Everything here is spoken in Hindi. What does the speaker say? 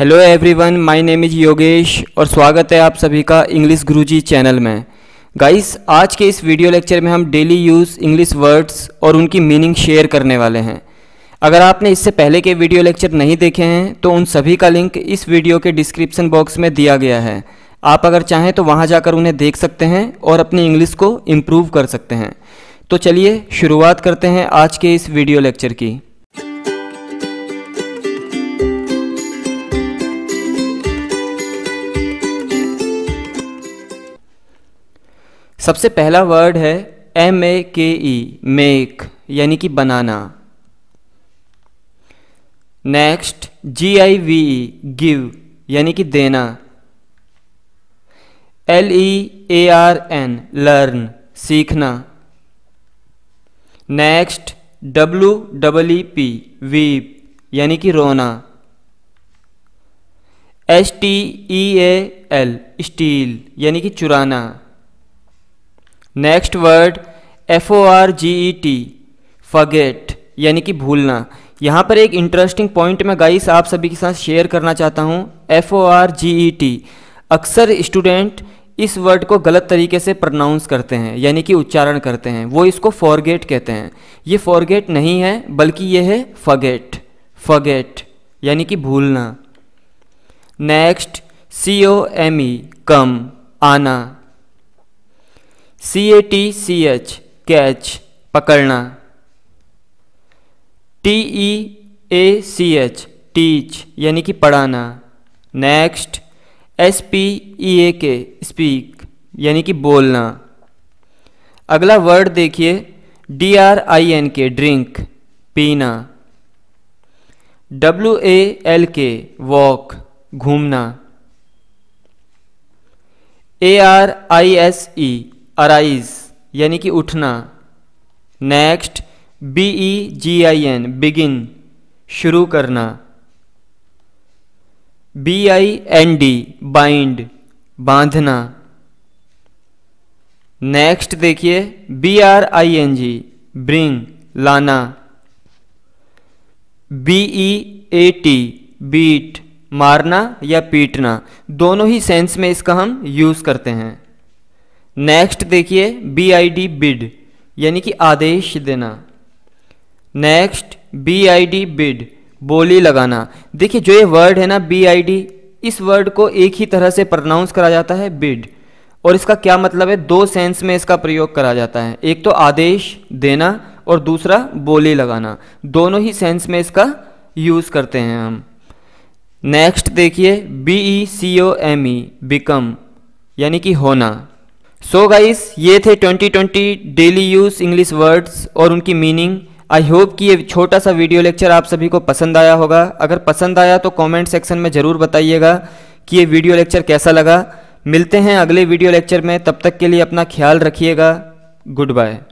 hello everyone my name is Yogesh और स्वागत है आप सभी का इंग्लिश गुरुजी चैनल में गाइस आज के इस वीडियो लेक्चर में हम डेली यूज़ इंग्लिश वर्ड्स और उनकी मीनिंग शेयर करने वाले हैं अगर आपने इससे पहले के वीडियो लेक्चर नहीं देखे हैं तो उन सभी का लिंक इस वीडियो के डिस्क्रिप्सन बॉक्स में दिया गया है आप अगर चाहें तो वहाँ जाकर उन्हें देख सकते हैं और अपनी इंग्लिश को इम्प्रूव कर सकते हैं तो चलिए शुरुआत करते हैं आज के इस वीडियो लेक्चर की सबसे पहला वर्ड है एम ए के ई मेक यानी कि बनाना next G I V E give यानी कि देना L E A R N learn सीखना next W double E P weep यानी कि रोना S T E A L steal यानी कि चुराना next word F O R G E T forget यानी कि भूलना यहाँ पर एक इंटरेस्टिंग पॉइंट मैं गाइस आप सभी के साथ शेयर करना चाहता हूँ F O R G E T अक्सर स्टूडेंट इस वर्ड को गलत तरीके से प्रोनाउंस करते हैं यानी कि उच्चारण करते हैं वो इसको फॉरगेट कहते हैं ये फॉरगेट नहीं है बल्कि ये है फगेट फगेट यानी कि भूलना नेक्स्ट सी ओ एम ई कम आना C A T C H catch पकड़ना T E A C H teach यानी कि पढ़ाना next S P E A K speak यानी कि बोलना अगला वर्ड देखिए D R I N K drink पीना W A L K walk घूमना A R I S E arise यानी कि उठना next B E G I N begin शुरू करना B I N D bind बांधना नेक्स्ट देखिए B R I N G bring लाना B E A T beat मारना या पीटना दोनों ही सेंस में इसका हम यूज़ करते हैं नेक्स्ट देखिए बी आई डी बिड यानी कि आदेश देना next B I D bid बोली लगाना देखिए जो ये वर्ड है ना बी आई डी इस वर्ड को एक ही तरह से प्रोनाउंस करा जाता है बिड और इसका क्या मतलब है दो सेंस में इसका प्रयोग करा जाता है एक तो आदेश देना और दूसरा बोली लगाना दोनों ही सेंस में इसका यूज़ करते हैं हम नेक्स्ट देखिए B E C O M E become यानी कि होना सो so गाइस ये थे 2020 डेली यूज इंग्लिश वर्ड्स और उनकी मीनिंग आई होप कि ये छोटा सा वीडियो लेक्चर आप सभी को पसंद आया होगा अगर पसंद आया तो कमेंट सेक्शन में ज़रूर बताइएगा कि ये वीडियो लेक्चर कैसा लगा मिलते हैं अगले वीडियो लेक्चर में तब तक के लिए अपना ख्याल रखिएगा गुड बाय